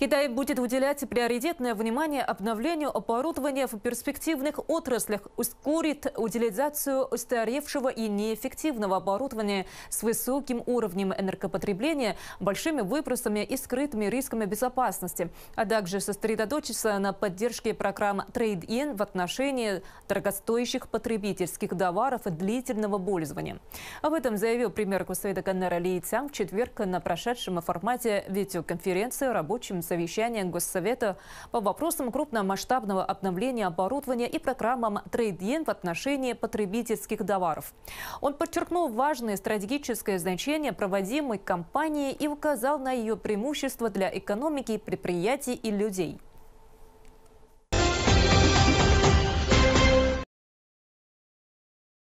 Китай будет уделять приоритетное внимание обновлению оборудования в перспективных отраслях, ускорит утилизацию устаревшего и неэффективного оборудования с высоким уровнем энергопотребления, большими выбросами и скрытыми рисками безопасности, а также сосредоточится на поддержке программ Trade-in в отношении дорогостоящих потребительских товаров длительного пользования. Об этом заявил премьер Кусейда Каннера Ли Цян в четверг на прошедшем формате видеоконференции рабочим совещания Госсовета по вопросам крупномасштабного обновления оборудования и программам трейдинг в отношении потребительских товаров. Он подчеркнул важное стратегическое значение проводимой кампании и указал на ее преимущества для экономики, предприятий и людей.